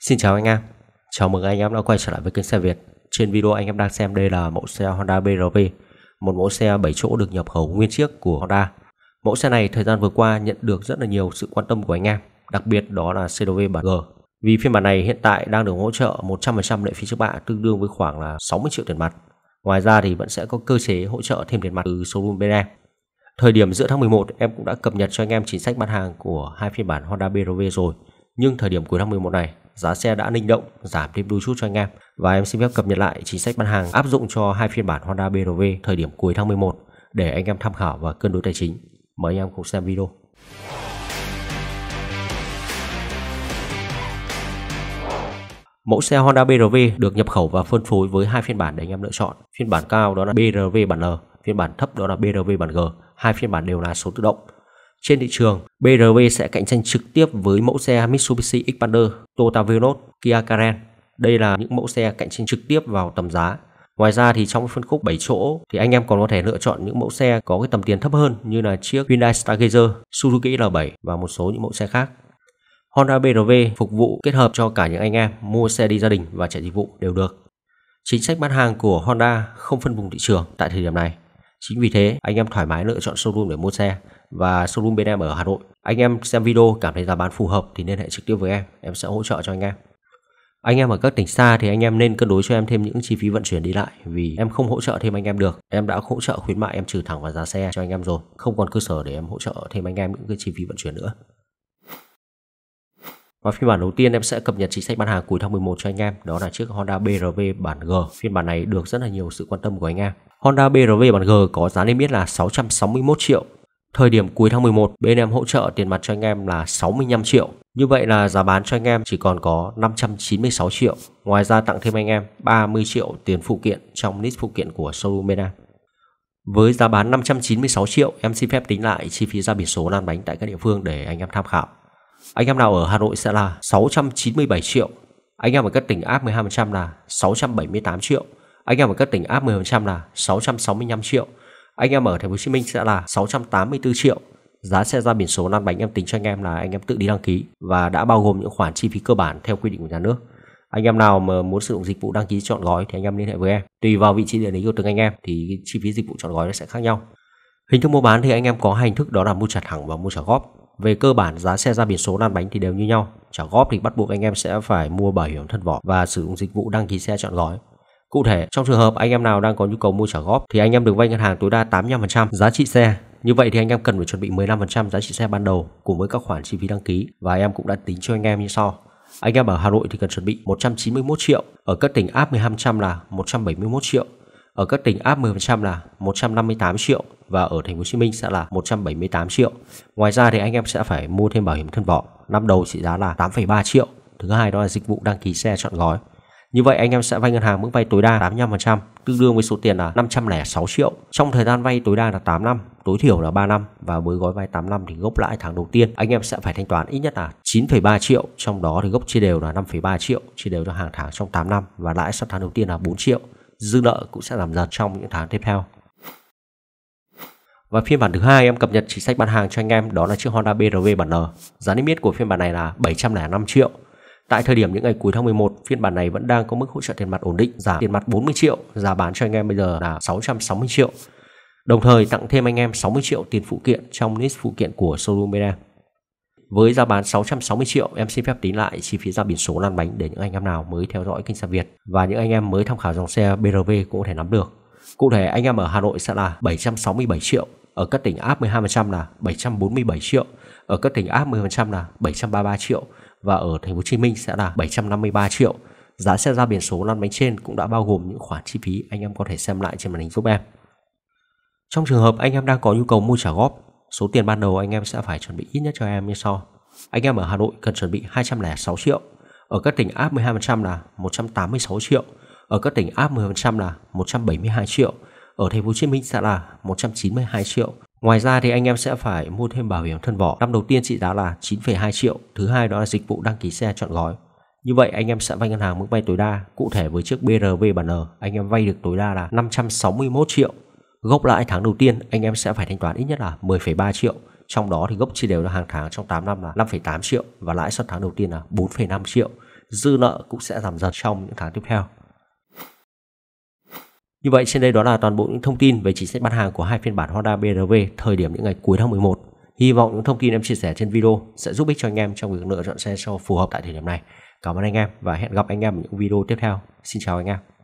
Xin chào anh em, chào mừng anh em đã quay trở lại với kênh xe Việt Trên video anh em đang xem đây là mẫu xe Honda BRV Một mẫu xe 7 chỗ được nhập khẩu nguyên chiếc của Honda Mẫu xe này thời gian vừa qua nhận được rất là nhiều sự quan tâm của anh em Đặc biệt đó là CDV bản G Vì phiên bản này hiện tại đang được hỗ trợ 100% lệ phí trước bạ tương đương với khoảng là 60 triệu tiền mặt Ngoài ra thì vẫn sẽ có cơ chế hỗ trợ thêm tiền mặt từ showroom bên em Thời điểm giữa tháng 11 em cũng đã cập nhật cho anh em chính sách bán hàng của hai phiên bản Honda BRV rồi Nhưng thời điểm cuối tháng 11 này giá xe đã linh động giảm thêm đôi chút cho anh em và em xin phép cập nhật lại chính sách bán hàng áp dụng cho hai phiên bản Honda BRV thời điểm cuối tháng 11 để anh em tham khảo và cân đối tài chính. Mời anh em cùng xem video. Mẫu xe Honda BRV được nhập khẩu và phân phối với hai phiên bản để anh em lựa chọn. Phiên bản cao đó là BRV bản L, phiên bản thấp đó là BRV bản G. Hai phiên bản đều là số tự động. Trên thị trường, BRV sẽ cạnh tranh trực tiếp với mẫu xe Mitsubishi Xpander, Toyota Vios, Kia Karen. Đây là những mẫu xe cạnh tranh trực tiếp vào tầm giá. Ngoài ra thì trong phân khúc 7 chỗ thì anh em còn có thể lựa chọn những mẫu xe có cái tầm tiền thấp hơn như là chiếc Hyundai Stargazer, Suzuki L7 và một số những mẫu xe khác. Honda BRV phục vụ kết hợp cho cả những anh em mua xe đi gia đình và chạy dịch vụ đều được. Chính sách bán hàng của Honda không phân vùng thị trường tại thời điểm này Chính vì thế, anh em thoải mái lựa chọn showroom để mua xe và showroom bên em ở Hà Nội. Anh em xem video cảm thấy giá bán phù hợp thì liên hệ trực tiếp với em, em sẽ hỗ trợ cho anh em. Anh em ở các tỉnh xa thì anh em nên cân đối cho em thêm những chi phí vận chuyển đi lại vì em không hỗ trợ thêm anh em được. Em đã hỗ trợ khuyến mại em trừ thẳng vào giá xe cho anh em rồi, không còn cơ sở để em hỗ trợ thêm anh em những cái chi phí vận chuyển nữa. Và phiên bản đầu tiên em sẽ cập nhật chính sách bán hàng cuối tháng 11 cho anh em, đó là chiếc Honda BRV bản G. Phiên bản này được rất là nhiều sự quan tâm của anh em. Honda BRV bản G có giá niêm yết là 661 triệu. Thời điểm cuối tháng 11, bên em hỗ trợ tiền mặt cho anh em là 65 triệu. Như vậy là giá bán cho anh em chỉ còn có 596 triệu. Ngoài ra tặng thêm anh em 30 triệu tiền phụ kiện trong list phụ kiện của showroom bên em. Với giá bán 596 triệu, em xin phép tính lại chi phí ra biển số lan bánh tại các địa phương để anh em tham khảo. Anh em nào ở Hà Nội sẽ là 697 triệu. Anh em ở các tỉnh áp 12% là 678 triệu. Anh em ở các tỉnh áp 10% là 665 triệu. Anh em ở thành phố Hồ Chí Minh sẽ là 684 triệu. Giá xe ra biển số lăn bánh em tính cho anh em là anh em tự đi đăng ký và đã bao gồm những khoản chi phí cơ bản theo quy định của nhà nước. Anh em nào mà muốn sử dụng dịch vụ đăng ký chọn gói thì anh em liên hệ với em. Tùy vào vị trí địa lý của từng anh em thì chi phí dịch vụ chọn gói nó sẽ khác nhau. Hình thức mua bán thì anh em có hai hình thức đó là mua trả thẳng và mua trả góp. Về cơ bản giá xe ra biển số lăn bánh thì đều như nhau, trả góp thì bắt buộc anh em sẽ phải mua bảo hiểm thân vỏ và sử dụng dịch vụ đăng ký xe chọn gói. Cụ thể, trong trường hợp anh em nào đang có nhu cầu mua trả góp thì anh em được vay ngân hàng tối đa 85% giá trị xe. Như vậy thì anh em cần phải chuẩn bị 15% giá trị xe ban đầu cùng với các khoản chi phí đăng ký và em cũng đã tính cho anh em như sau. Anh em ở Hà Nội thì cần chuẩn bị 191 triệu, ở các tỉnh áp 1200 là 171 triệu, ở các tỉnh áp 10% là 158 triệu và ở thành phố Hồ Chí Minh sẽ là 178 triệu. Ngoài ra thì anh em sẽ phải mua thêm bảo hiểm thân vỏ, năm đầu trị giá là 8,3 triệu. Thứ hai đó là dịch vụ đăng ký xe chọn gói. Như vậy anh em sẽ vay ngân hàng mức vay tối đa 85%, tương đương với số tiền là 506 triệu. Trong thời gian vay tối đa là 8 năm, tối thiểu là 3 năm và với gói vay 8 năm thì gốc lãi tháng đầu tiên anh em sẽ phải thanh toán ít nhất là 9,3 triệu, trong đó thì gốc chia đều là 5,3 triệu, chia đều cho hàng tháng trong 8 năm và lãi sau tháng đầu tiên là 4 triệu dư nợ cũng sẽ giảm dần trong những tháng tiếp theo. Và phiên bản thứ hai em cập nhật chính sách bán hàng cho anh em đó là chiếc Honda BRV bản N. Giá niêm yết của phiên bản này là 705 triệu. Tại thời điểm những ngày cuối tháng 11, phiên bản này vẫn đang có mức hỗ trợ tiền mặt ổn định, giảm tiền mặt 40 triệu, giá bán cho anh em bây giờ là 660 triệu. Đồng thời tặng thêm anh em 60 triệu tiền phụ kiện trong list phụ kiện của showroom bên em. Với giá bán 660 triệu, em xin phép tính lại chi phí ra biển số lăn bánh để những anh em nào mới theo dõi kênh xe Việt và những anh em mới tham khảo dòng xe BRV cũng có thể nắm được. Cụ thể anh em ở Hà Nội sẽ là 767 triệu, ở các tỉnh áp 12% là 747 triệu, ở các tỉnh áp 10% là 733 triệu và ở thành phố Hồ Chí Minh sẽ là 753 triệu. Giá xe ra biển số lăn bánh trên cũng đã bao gồm những khoản chi phí anh em có thể xem lại trên màn hình giúp em. Trong trường hợp anh em đang có nhu cầu mua trả góp số tiền ban đầu anh em sẽ phải chuẩn bị ít nhất cho em như sau. Anh em ở Hà Nội cần chuẩn bị 206 triệu, ở các tỉnh áp 12% là 186 triệu, ở các tỉnh áp 10% là 172 triệu, ở thành phố Hồ Chí Minh sẽ là 192 triệu. Ngoài ra thì anh em sẽ phải mua thêm bảo hiểm thân vỏ. Năm đầu tiên trị giá là 9,2 triệu, thứ hai đó là dịch vụ đăng ký xe chọn gói. Như vậy anh em sẽ vay ngân hàng mức vay tối đa, cụ thể với chiếc BRV bản N, anh em vay được tối đa là 561 triệu Gốc lãi tháng đầu tiên anh em sẽ phải thanh toán ít nhất là 10,3 triệu Trong đó thì gốc chi đều là hàng tháng trong 8 năm là 5,8 triệu Và lãi suất tháng đầu tiên là 4,5 triệu Dư nợ cũng sẽ giảm dần trong những tháng tiếp theo như vậy trên đây đó là toàn bộ những thông tin về chính sách bán hàng của hai phiên bản Honda BRV thời điểm những ngày cuối tháng 11. Hy vọng những thông tin em chia sẻ trên video sẽ giúp ích cho anh em trong việc lựa chọn xe cho phù hợp tại thời điểm này. Cảm ơn anh em và hẹn gặp anh em ở những video tiếp theo. Xin chào anh em.